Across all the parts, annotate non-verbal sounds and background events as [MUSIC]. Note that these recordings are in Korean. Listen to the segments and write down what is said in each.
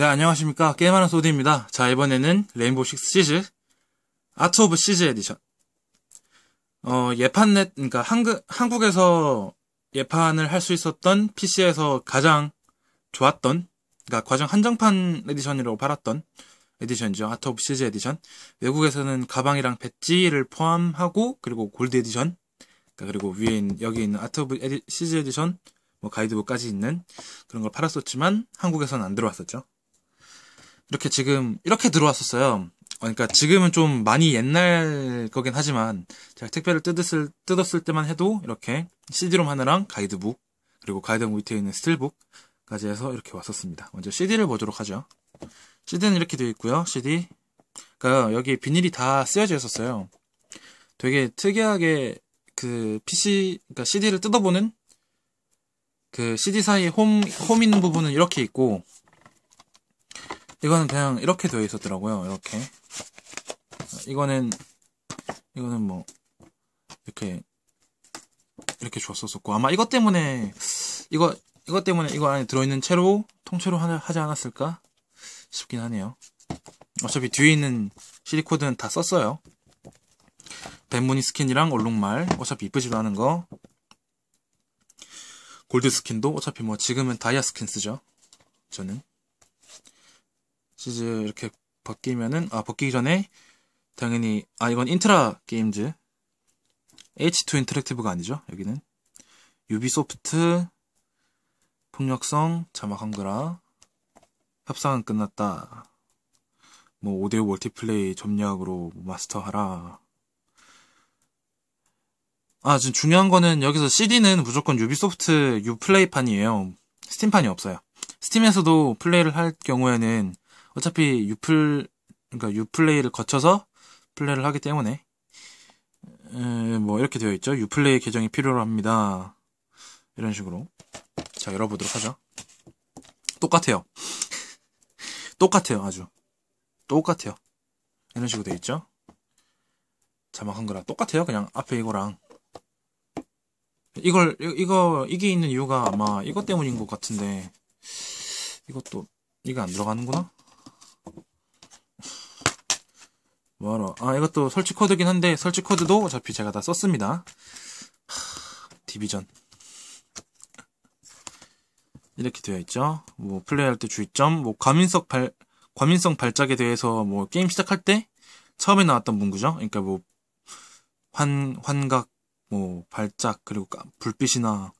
네, 안녕하십니까. 게임하는 소디입니다. 자, 이번에는 레인보우 식스 시즈, 아트 오브 시즈 에디션. 어, 예판넷, 그니까 한국, 한국에서 예판을 할 수 있었던 PC에서 가장 좋았던, 그니까 과정 한정판 에디션이라고 팔았던 에디션이죠. 아트 오브 시즈 에디션. 외국에서는 가방이랑 배지를 포함하고, 그리고 골드 에디션, 그니까 그리고 위에 있는, 여기 있는 아트 오브 에디, 시즈 에디션, 뭐 가이드북까지 있는 그런 걸 팔았었지만, 한국에서는 안 들어왔었죠. 이렇게 지금 이렇게 들어왔었어요. 그러니까 지금은 좀 많이 옛날 거긴 하지만 제가 택배를 뜯었을, 뜯었을 때만 해도 이렇게 CD롬 하나랑 가이드북 그리고 가이드북 밑에 있는 스틸북까지 해서 이렇게 왔었습니다. 먼저 CD를 보도록 하죠. CD는 이렇게 되어 있고요. CD 그러니까 여기 비닐이 다 쓰여져 있었어요. 되게 특이하게 그 PC 그러니까 CD를 뜯어보는 그 CD 사이 홈 홈 있는 부분은 이렇게 있고 이거는 그냥 이렇게 되어 있었더라고요. 이렇게. 이거는, 이거는 뭐, 이렇게, 이렇게 줬었었고. 아마 이것 때문에, 이거, 이것 때문에 이거 안에 들어있는 채로 통째로 하지 않았을까 싶긴 하네요. 어차피 뒤에 있는 시리코드는다 썼어요. 뱀무니 스킨이랑 얼룩말 어차피 이쁘지도 않은 거 골드 스킨도 어차피 뭐 지금은 다이아 스킨 쓰죠 저는 시즈 이렇게 바뀌면은 아 바뀌기 전에 당연히 아 이건 인트라 게임즈 H2 인터랙티브가 아니죠 여기는 유비소프트 폭력성 자막 한글화 협상은 끝났다 뭐오대오 멀티플레이 점략으로 마스터하라 아 지금 중요한 거는 여기서 CD는 무조건 유비소프트 유플레이판이에요 스팀판이 없어요 스팀에서도 플레이를 할 경우에는 어차피 유플 그러니까 유플레이를 거쳐서 플레이를 하기 때문에 에, 뭐 이렇게 되어 있죠. 유플레이 계정이 필요로 합니다. 이런 식으로 자 열어보도록 하죠. 똑같아요. [LAUGHS] 똑같아요, 아주 똑같아요. 이런 식으로 되어 있죠. 자막 한거랑 똑같아요. 그냥 앞에 이거랑 이걸 이거 이게 있는 이유가 아마 이것 때문인 것 같은데 이것도 이게 안 들어가는구나. 뭐하러. 아, 이것도 설치 코드긴 한데, 설치 코드도 어차피 제가 다 썼습니다. 하, 디비전. 이렇게 되어 있죠. 뭐, 플레이할 때 주의점, 뭐, 과민성 발, 과민성 발작에 대해서 뭐, 게임 시작할 때 처음에 나왔던 문구죠. 그러니까 뭐, 환, 환각, 뭐, 발작, 그리고 불빛이나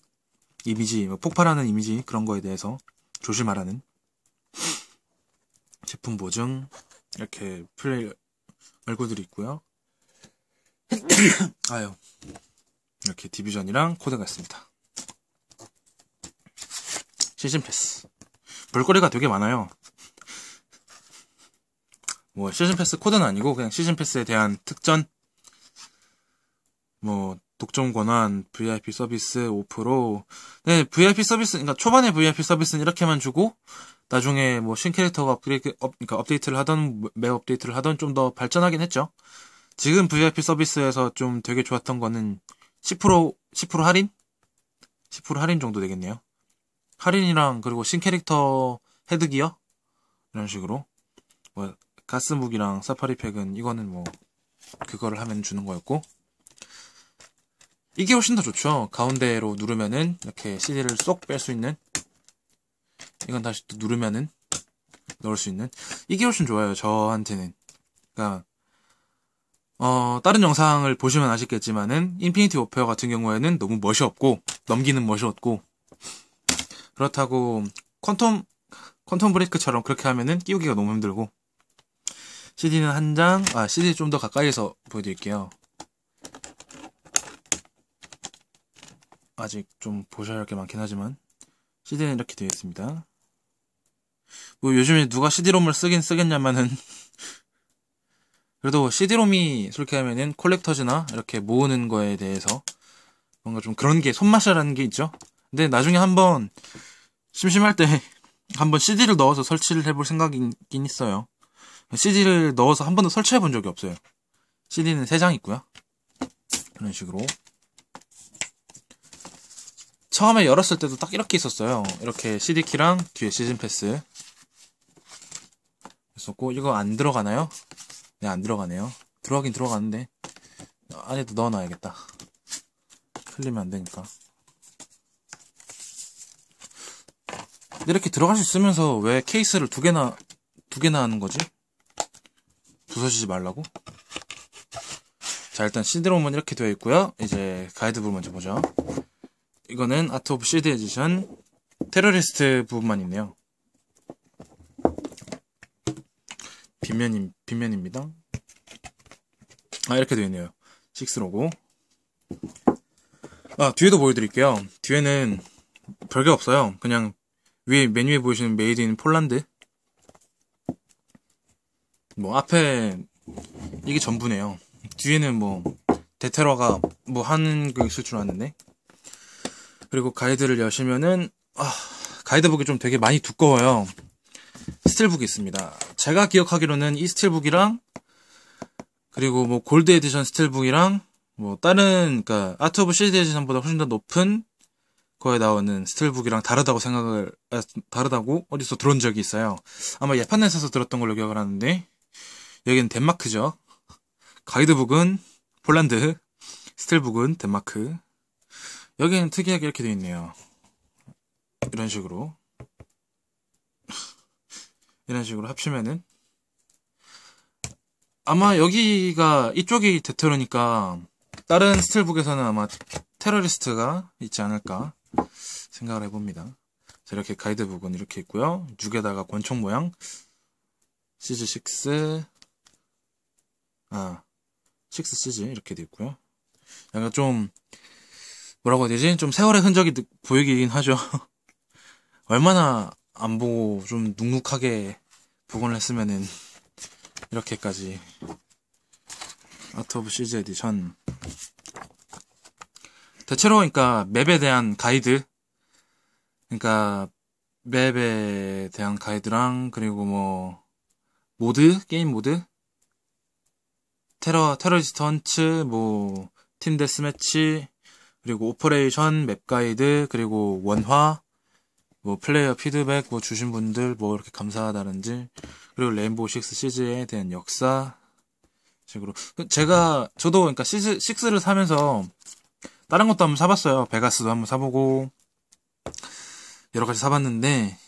이미지, 뭐 폭발하는 이미지, 그런 거에 대해서 조심하라는. 제품 보증, 이렇게 플레이, 알고들이 있고요. [CLEARS THROAT] 아유. 이렇게 디비전이랑 코드가 있습니다. 시즌 패스. 볼거리가 되게 많아요. 뭐 시즌 패스 코드는 아니고 그냥 시즌 패스에 대한 특전 뭐 독점 권한 VIP 서비스 5% 네, VIP 서비스 그러니까 초반에 VIP 서비스는 이렇게만 주고 나중에 뭐 신캐릭터가 업그이드 업, 그러니까 업데이트를 하던, 맵 업데이트를 하던 좀 더 발전하긴 했죠. 지금 VIP 서비스에서 좀 되게 좋았던 거는 10%, 10% 할인? 10% 할인 정도 되겠네요. 할인이랑 그리고 신캐릭터 헤드기어? 이런 식으로. 뭐, 가스 무기랑 사파리 팩은 이거는 뭐, 그거를 하면 주는 거였고. 이게 훨씬 더 좋죠. 가운데로 누르면은 이렇게 CD를 쏙 뺄 수 있는 이건 다시 또 누르면은 넣을 수 있는 이게 훨씬 좋아요 저한테는 그러니까 어 다른 영상을 보시면 아시겠지만은 인피니티 오페어 같은 경우에는 너무 멋이 없고 넘기는 멋이 없고 그렇다고 퀀텀 퀀텀 브레이크처럼 그렇게 하면은 끼우기가 너무 힘들고 CD는 한 장, 아 CD 좀 더 가까이에서 보여드릴게요. 아직 좀 보셔야 할 게 많긴 하지만 CD는 이렇게 되어 있습니다. 뭐 요즘에 누가 CD롬을 쓰긴 쓰겠냐면은 그래도 CD롬이 솔직히 하면은 콜렉터즈나 이렇게 모으는 거에 대해서 뭔가 좀 그런 게 손맛이라는 게 있죠. 근데 나중에 한번 심심할 때 한번 CD를 넣어서 설치를 해볼 생각이긴 있어요. CD를 넣어서 한 번도 설치해 본 적이 없어요. CD는 3장 있고요. 그런 식으로 처음에 열었을 때도 딱 이렇게 있었어요. 이렇게 CD키랑 뒤에 시즌 패스 있었고 이거 안 들어가나요? 네, 안 들어가네요. 들어가긴 들어가는데 안에도 넣어놔야겠다. 흘리면 안 되니까. 이렇게 들어갈 수 있으면서 왜 케이스를 두 개나 두 개나 하는 거지? 부서지지 말라고? 자 일단 시드롬은 이렇게 되어 있고요. 이제 가이드북 먼저 보죠. 이거는 아트 오브 시드 에디션 테러리스트 부분만 있네요. 뒷면인면입니다 아, 이렇게 되어 있네요. 6 로고. 아, 뒤에도 보여드릴게요. 뒤에는 별게 없어요. 그냥 위에 메뉴에 보이시는 메이드 인 폴란드. 뭐 앞에 이게 전부네요. 뒤에는 뭐데테러가뭐 하는 게 그 있을 줄 알았는데. 그리고 가이드를 여시면은 아, 가이드북이 좀 되게 많이 두꺼워요. 스틸북이 있습니다. 제가 기억하기로는 이 스틸북이랑 그리고 뭐 골드 에디션 스틸북이랑 뭐 다른 그니까 아트 오브 실드 에디션보다 훨씬 더 높은 거에 나오는 스틸북이랑 다르다고 생각을 아, 다르다고 어디서 들은 적이 있어요. 아마 예판넷에서 들었던 걸로 기억을 하는데 여기는 덴마크죠. 가이드북은 폴란드, 스틸북은 덴마크. 여기는 특이하게 이렇게 되어 있네요. 이런 식으로. 이런 식으로 합치면은 아마 여기가 이쪽이 대테러니까 다른 스틸북에서는 아마 테러리스트가 있지 않을까 생각을 해봅니다. 자, 이렇게 가이드 부분 이렇게 있고요. 6에다가 권총 모양 CG6 아 6CG 이렇게 되어 있고요. 약간 좀 뭐라고 해야 되지? 좀 세월의 흔적이 보이긴 하죠. [LAUGHS] 얼마나 안 보고 좀 눅눅하게 복원을 했으면은 이렇게까지 아트 오브 시즈 에디션 대체로 그러니까 맵에 대한 가이드 그러니까 맵에 대한 가이드랑 그리고 뭐 모드 게임 모드 테러 테러리스트 츠뭐팀 데스매치 그리고 오퍼레이션 맵 가이드 그리고 원화 뭐 플레이어 피드백 뭐 주신 분들 뭐 이렇게 감사하다는지 그리고 레인보우 식스 시즈에 대한 역사 식으로 그 제가 저도 그러니까 시즈 6를 사면서 다른 것도 한번 사봤어요 베가스도 한번 사보고 여러 가지 사봤는데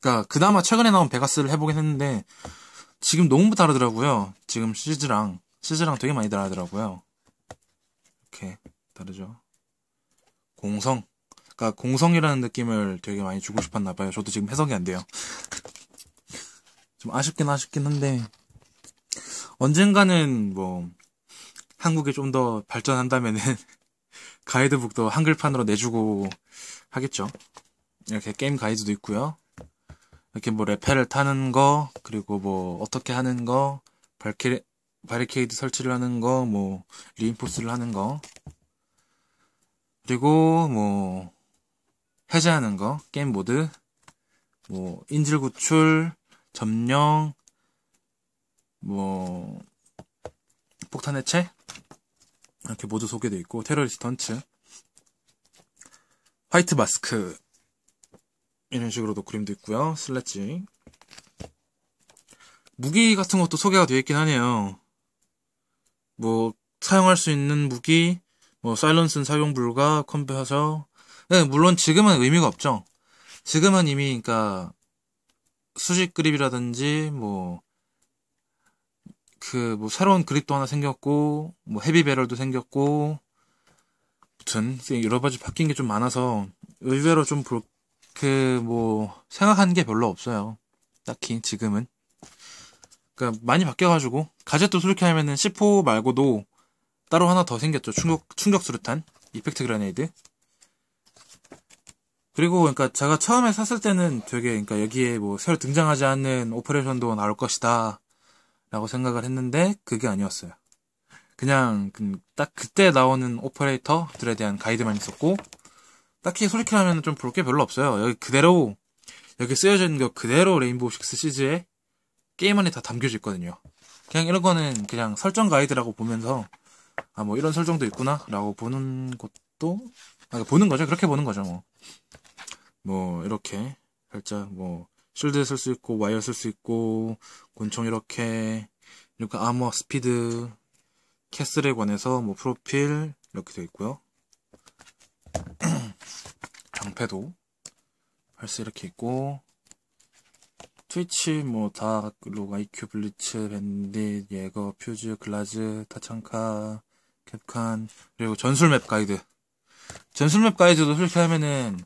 그러니까 그나마 최근에 나온 베가스를 해보긴 했는데 지금 너무 다르더라고요 지금 시즈랑 시즈랑 되게 많이 다르더라고요 이렇게 다르죠 공성 그까 그러니까 공성이라는 느낌을 되게 많이 주고 싶었나 봐요. 저도 지금 해석이 안 돼요. 좀 아쉽긴 아쉽긴 한데 언젠가는 뭐 한국이 좀 더 발전한다면은 [LAUGHS] 가이드북도 한글판으로 내주고 하겠죠. 이렇게 게임 가이드도 있고요. 이렇게 뭐레펠을 타는 거 그리고 뭐 어떻게 하는 거발키 바리케이드 설치를 하는 거, 뭐, 리인포스를 하는 거. 그리고, 뭐, 해제하는 거, 게임 모드, 뭐, 인질 구출, 점령, 뭐, 폭탄 해체, 이렇게 모두 소개되어 있고, 테러리스트 헌츠 화이트 마스크, 이런 식으로도 그림도 있고요 슬래치 무기 같은 것도 소개가 되어 있긴 하네요. 뭐, 사용할 수 있는 무기, 뭐, 사일런스는 사용 불가, 컴베하서 네, 물론 지금은 의미가 없죠. 지금은 이미 그러니까 수직 그립이라든지 뭐그뭐 그 뭐 새로운 그립도 하나 생겼고 뭐 헤비 배럴도 생겼고 무튼 여러 가지 바뀐 게 좀 많아서 의외로 좀 그 뭐생각한게 별로 없어요. 딱히 지금은 그니까 많이 바뀌어가지고 가젯도 솔직히 하면은 C4 말고도 따로 하나 더 생겼죠. 충격 충격 수류탄 이펙트 그라네이드 그리고 그러니까 제가 처음에 샀을 때는 되게 그러니까 여기에 뭐 새로 등장하지 않는 오퍼레이션도 나올 것이다 라고 생각을 했는데 그게 아니었어요. 그냥 그, 딱 그때 나오는 오퍼레이터들에 대한 가이드만 있었고 딱히 솔직히 하면 좀 볼 게 별로 없어요. 여기 그대로 여기 쓰여져 있는 거 그대로 레인보우 식스 시즈에 게임 안에 다 담겨져 있거든요. 그냥 이런 거는 그냥 설정 가이드라고 보면서 아 뭐 이런 설정도 있구나 라고 보는 것도 아, 보는 거죠. 그렇게 보는 거죠 뭐. 뭐 이렇게 살짝 뭐 쉴드 쓸 수 있고 와이어 쓸 수 있고 권총 이렇게 이렇게 아머 스피드 캐슬에 관해서 뭐 프로필 이렇게 되어 있고요 [CLEARS THROAT] 장패도 할 수 이렇게 있고 트위치 뭐다 로가 IQ 블리츠 밴딧 예거 퓨즈 글라즈 타창카 캡칸 그리고 전술맵 가이드 전술맵 가이드도 솔직히 하면은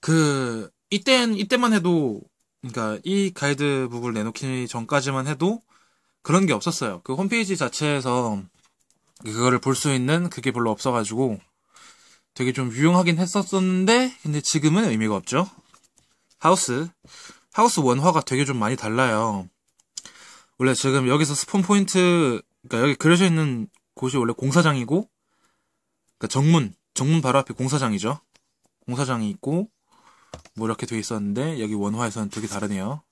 그 이땐 이때만 해도 그러니까 이 가이드북을 내놓기 전까지만 해도 그런 게 없었어요. 그 홈페이지 자체에서 그거를 볼 수 있는 그게 별로 없어가지고 되게 좀 유용하긴 했었었는데 근데 지금은 의미가 없죠. 하우스 하우스 원화가 되게 좀 많이 달라요. 원래 지금 여기서 스폰 포인트 그러니까 여기 그려져 있는 곳이 원래 공사장이고 그러니까 정문 정문 바로 앞에 공사장이죠. 공사장이 있고 뭐 이렇게 돼 있었는데 여기 원화에서는 되게 다르네요.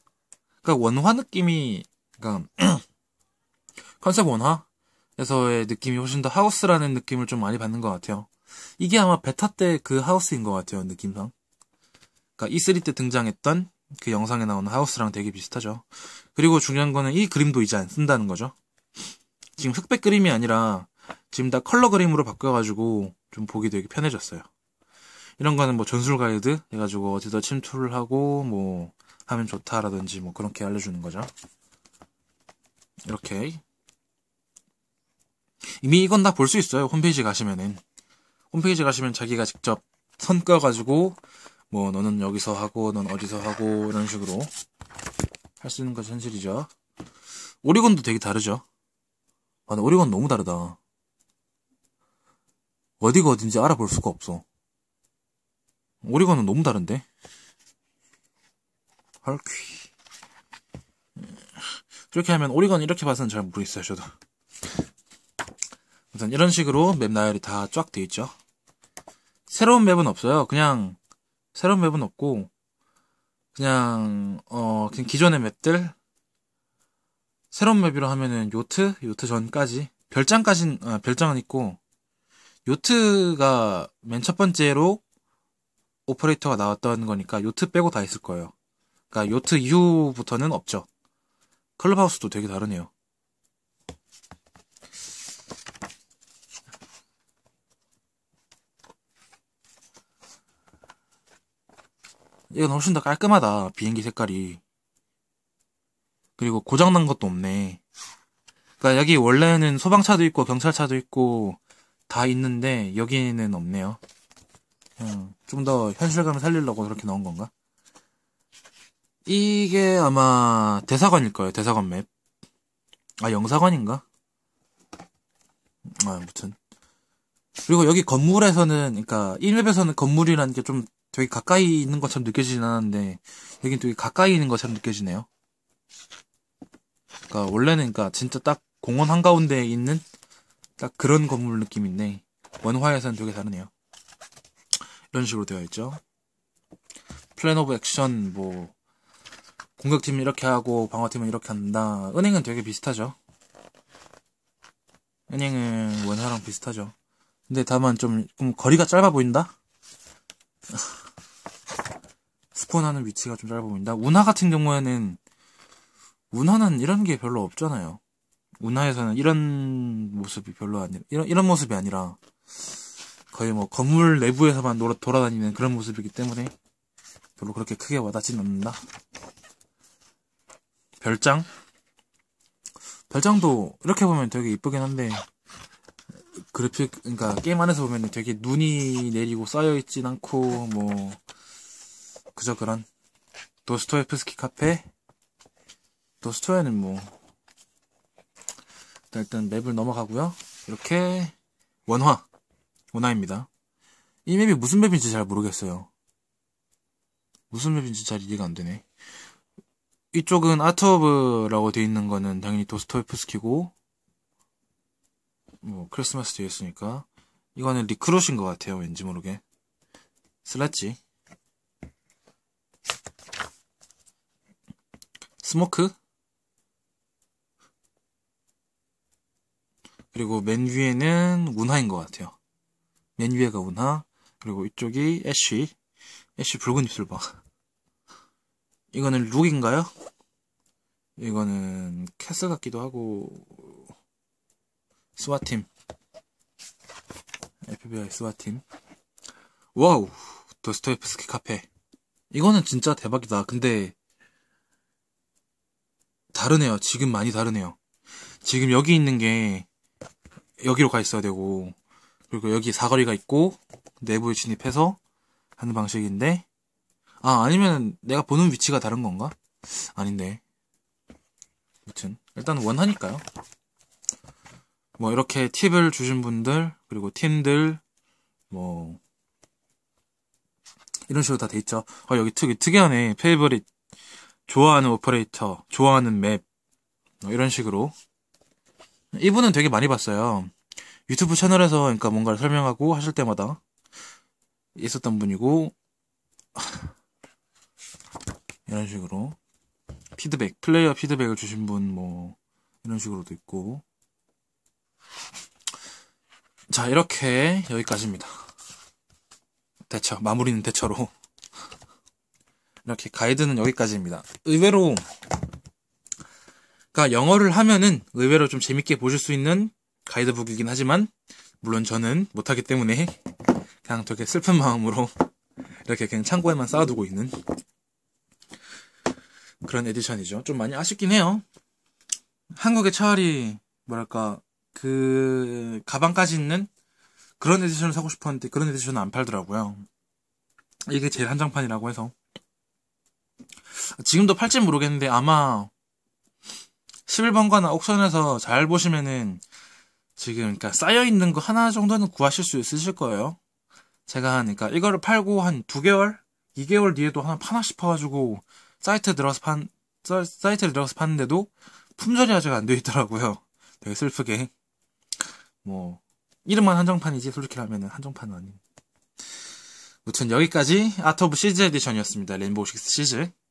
그러니까 원화 느낌이 그러니까 [CLEARS THROAT] 컨셉 원화에서의 느낌이 훨씬 더 하우스라는 느낌을 좀 많이 받는 것 같아요. 이게 아마 베타 때 그 하우스인 것 같아요 느낌상. 그러니까 E3 때 등장했던 그 영상에 나오는 하우스랑 되게 비슷하죠. 그리고 중요한 거는 이 그림도 이제 안 쓴다는 거죠. 지금 흑백 그림이 아니라 지금 다 컬러 그림으로 바뀌어가지고 좀 보기 되게 편해졌어요. 이런 거는 뭐 전술 가이드 해가지고 어디다 침투를 하고 뭐 하면 좋다라든지 뭐 그렇게 알려주는 거죠. 이렇게 이미 이건 다 볼 수 있어요. 홈페이지 가시면은 홈페이지 가시면 자기가 직접 선가 가지고 뭐 너는 여기서 하고 넌 어디서 하고 이런 식으로 할 수 있는 것이 현실이죠. 오리건도 되게 다르죠. 아, 오리건 너무 다르다. 어디가 어딘지 알아볼 수가 없어. 오리건은 너무 다른데? 헐퀴. 이렇게 하면 오리건 이렇게 봐서는 잘 모르겠어요, 저도. 우선 이런 식으로 맵 나열이 다 쫙되어 있죠. 새로운 맵은 없어요. 그냥 새로운 맵은 없고 그냥 어 그냥 기존의 맵들 새로운 맵이라 하면은 요트, 요트 전까지 별장까진 아, 별장은 있고 요트가 맨 첫 번째로 오퍼레이터가 나왔던 거니까 요트 빼고 다 있을 거예요. 그러니까 요트 이후부터는 없죠. 클럽하우스도 되게 다르네요. 이건 훨씬 더 깔끔하다. 비행기 색깔이. 그리고 고장난 것도 없네. 그러니까 여기 원래는 소방차도 있고 경찰차도 있고 다 있는데 여기는 없네요. 음, 좀더 현실감을 살리려고 그렇게 넣은 건가? 이게 아마 대사관일 거예요. 대사관 맵. 아 영사관인가? 아 무튼 그리고 여기 건물에서는 그러니까 1맵에서는 건물이라는 게 좀 되게 가까이 있는 것처럼 느껴지진 않았는데 여긴 되게 가까이 있는 것처럼 느껴지네요. 그러니까 원래는 그러니까 진짜 딱 공원 한가운데에 있는 딱 그런 건물 느낌인데 원화에서는 되게 다르네요. 이런 식으로 되어 있죠. 플랜 오브 액션, 뭐, 공격팀은 이렇게 하고, 방어팀은 이렇게 한다. 은행은 되게 비슷하죠. 은행은 원화랑 비슷하죠. 근데 다만 좀, 좀 거리가 짧아 보인다? [LAUGHS] 스폰하는 위치가 좀 짧아 보인다. 운하 같은 경우에는, 운하는 이런 게 별로 없잖아요. 운하에서는 이런 모습이 별로 아니라, 이런, 이런 모습이 아니라, 거의 뭐 건물 내부에서만 놀아, 돌아다니는 그런 모습이기 때문에 별로 그렇게 크게 와닿진 않는다. 별장? 별장도 이렇게 보면 되게 이쁘긴 한데 그래픽 그러니까 게임 안에서 보면 되게 눈이 내리고 쌓여 있진 않고 뭐 그저 그런 도스토예프스키 카페 도스토에는 뭐 일단 맵을 넘어가고요. 이렇게 원화 오나입니다. 이 맵이 무슨 맵인지 잘 모르겠어요. 무슨 맵인지 잘 이해가 안 되네. 이쪽은 아트 오브라고 돼 있는 거는 당연히 도스토프스키고뭐 크리스마스 되어 있으니까 이거는 리크로신것 같아요. 왠지 모르게 슬라지 스모크 그리고 맨 위에는 운하인 것 같아요. 맨 위에가 구나 그리고 이쪽이 애쉬, 애쉬 붉은 입술 봐. 이거는 룩인가요? 이거는 캐스 같기도 하고 스와팀 FBI 스와팀 와우 도스토프스키 카페 이거는 진짜 대박이다 근데 다르네요 지금 많이 다르네요 지금 여기 있는 게 여기로 가 있어야 되고 그리고 여기 사거리가 있고 내부에 진입해서 하는 방식인데 아 아니면 내가 보는 위치가 다른 건가? 아닌데 아무튼 일단 원하니까요 뭐 이렇게 팁을 주신 분들 그리고 팀들 뭐 이런 식으로 다 돼 있죠 아 여기 특이 특이하네 페이버릿 좋아하는 오퍼레이터 좋아하는 맵뭐 이런 식으로 이분은 되게 많이 봤어요 유튜브 채널에서 그러니까 뭔가를 설명하고 하실 때마다 있었던 분이고 [LAUGHS] 이런 식으로 피드백 플레이어 피드백을 주신 분 뭐 이런 식으로도 있고 자 이렇게 여기까지입니다 대처 마무리는 대처로 [LAUGHS] 이렇게 가이드는 여기까지입니다 의외로 그러니까 영어를 하면은 의외로 좀 재밌게 보실 수 있는 가이드북이긴 하지만 물론 저는 못하기 때문에 그냥 되게 슬픈 마음으로 [LAUGHS] 이렇게 그냥 창고에만 쌓아두고 있는 그런 에디션이죠. 좀 많이 아쉽긴 해요. 한국의 차라리 뭐랄까 그 가방까지 있는 그런 에디션을 사고 싶었는데 그런 에디션은 안 팔더라고요. 이게 제일 한정판이라고 해서 지금도 팔진 모르겠는데 아마 11번가나 옥션에서 잘 보시면은 지금 그러니까 쌓여 있는 거 하나 정도는 구하실 수 있으실 거예요. 제가 하니까 그러니까 이거를 팔고 한 두 개월, 2개월 뒤에도 하나 파나 싶어가지고 사이트 들어서 판사이트에 들어서 팠는데도 품절이 아직 안돼 있더라고요. 되게 슬프게 뭐 이름만 한정판이지 솔직히 하면은 한정판은 아닌. 무튼 여기까지 아트 오브 시즈 에디션이었습니다. 레인보우 식스 시즈.